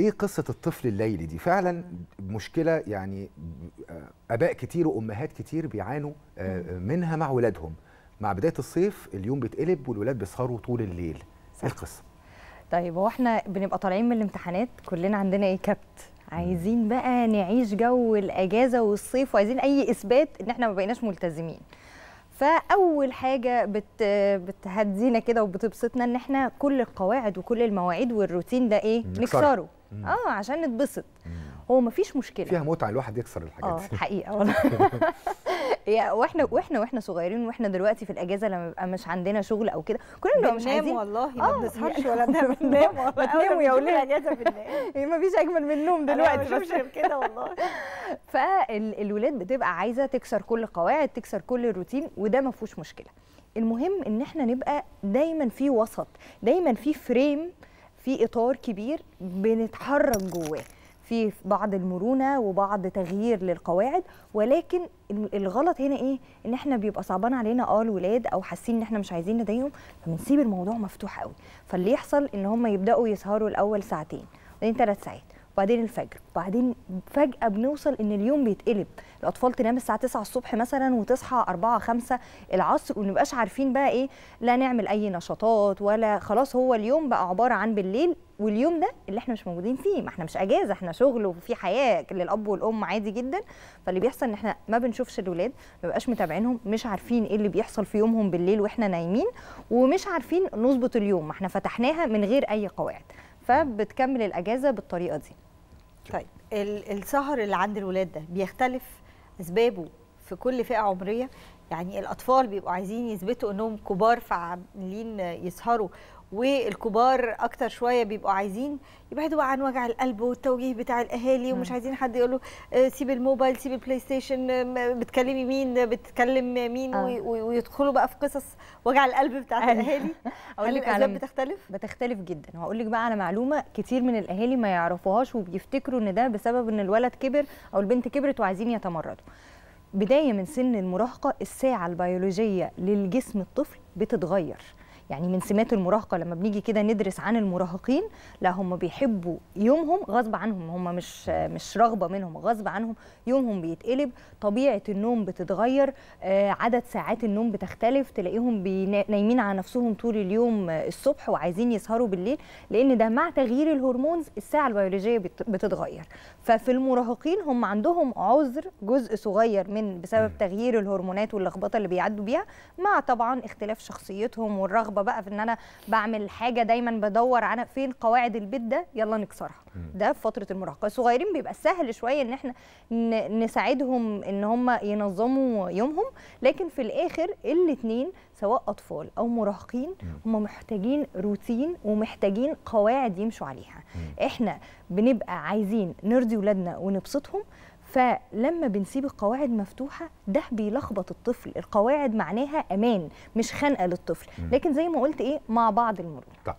ايه قصه الطفل الليلي دي فعلا مشكله يعني آه، اباء كتير وامهات كتير بيعانوا آه، منها مع ولادهم مع بدايه الصيف اليوم بيتقلب والولاد بيسهروا طول الليل إيه صح. ايه القصه طيب هو احنا بنبقى طالعين من الامتحانات كلنا عندنا ايه كبت عايزين بقى نعيش جو الاجازه والصيف وعايزين اي اثبات ان احنا ما بقيناش ملتزمين فاول حاجه بت بتهدينا كده وبتبسطنا ان احنا كل القواعد وكل المواعيد والروتين ده ايه نكسره اه عشان نتبسط هو مفيش مشكله فيها متعه الواحد يكسر الحاجات آه، دي اه حقيقه والله واحنا واحنا واحنا صغيرين واحنا دلوقتي في الاجازه لما بيبقى مش عندنا شغل او كده كنا بنبقى مش عايزين والله ما آه، بنسهرش يعني ولا بننام بننام والله تناموا يا اولاد اجازه بننام مفيش اجمل من النوم دلوقتي بس كده والله فالولاد بتبقى عايزه تكسر كل قواعد تكسر كل الروتين وده ما فيهوش مشكله المهم ان احنا نبقى دايما في وسط دايما في فريم في اطار كبير بنتحرك جواه في بعض المرونه وبعض تغيير للقواعد ولكن الغلط هنا ايه ان احنا بيبقى صعبان علينا اه الولاد او حاسين ان احنا مش عايزين نضايقهم فبنسيب الموضوع مفتوح قوي فاللي يحصل ان هم يبداوا يسهروا الاول ساعتين وبعدين ثلاث ساعات وبعدين الفجر وبعدين فجاه بنوصل ان اليوم بيتقلب الاطفال تنام الساعه 9 الصبح مثلا وتصحى 4 5 العصر وما نبقاش عارفين بقى ايه لا نعمل اي نشاطات ولا خلاص هو اليوم بقى عباره عن بالليل واليوم ده اللي احنا مش موجودين فيه ما احنا مش اجازه احنا شغل وفي حياه للاب والام عادي جدا فاللي بيحصل ان احنا ما بنشوفش الاولاد ما بقاش متابعينهم مش عارفين ايه اللي بيحصل في يومهم بالليل واحنا نايمين ومش عارفين نظبط اليوم ما احنا فتحناها من غير اي قواعد فبتكمل الاجازه بالطريقه دي طيب السهر اللي عند الولاد ده بيختلف اسبابه في كل فئه عمريه يعني الاطفال بيبقوا عايزين يثبتوا انهم كبار فعاملين يسهروا والكبار اكتر شويه بيبقوا عايزين يبعدوا عن وجع القلب والتوجيه بتاع الاهالي ومش عايزين حد يقول له آه، سيب الموبايل سيب البلاي آه، ستيشن بتكلمي مين بتكلم مين آه. ويدخلوا بقى في قصص وجع القلب بتاع الاهالي اقول لك على بتختلف بتختلف جدا وهقول لك بقى على معلومه كتير من الاهالي ما يعرفوهاش وبيفتكروا ان ده بسبب ان الولد كبر او البنت كبرت وعايزين يتمردوا بدايه من سن المراهقه الساعه البيولوجيه للجسم الطفل بتتغير يعني من سمات المراهقه لما بنيجي كده ندرس عن المراهقين لا هم بيحبوا يومهم غصب عنهم هم مش مش رغبه منهم غصب عنهم يومهم بيتقلب طبيعه النوم بتتغير آه، عدد ساعات النوم بتختلف تلاقيهم نايمين على نفسهم طول اليوم الصبح وعايزين يسهروا بالليل لان ده مع تغيير الهرمونز الساعه البيولوجيه بتتغير ففي المراهقين هم عندهم عذر جزء صغير من بسبب تغيير الهرمونات واللخبطه اللي بيعدوا بيها مع طبعا اختلاف شخصيتهم والرغبه رغبه بقى في ان انا بعمل حاجه دايما بدور على فين قواعد البيت ده يلا نكسرها ده في فتره المراهقه الصغيرين بيبقى سهل شويه ان احنا نساعدهم ان هم ينظموا يومهم لكن في الاخر الاثنين سواء اطفال او مراهقين هم محتاجين روتين ومحتاجين قواعد يمشوا عليها احنا بنبقى عايزين نرضي ولادنا ونبسطهم فلما بنسيب القواعد مفتوحه ده بيلخبط الطفل القواعد معناها امان مش خنقه للطفل لكن زي ما قلت ايه مع بعض المرونه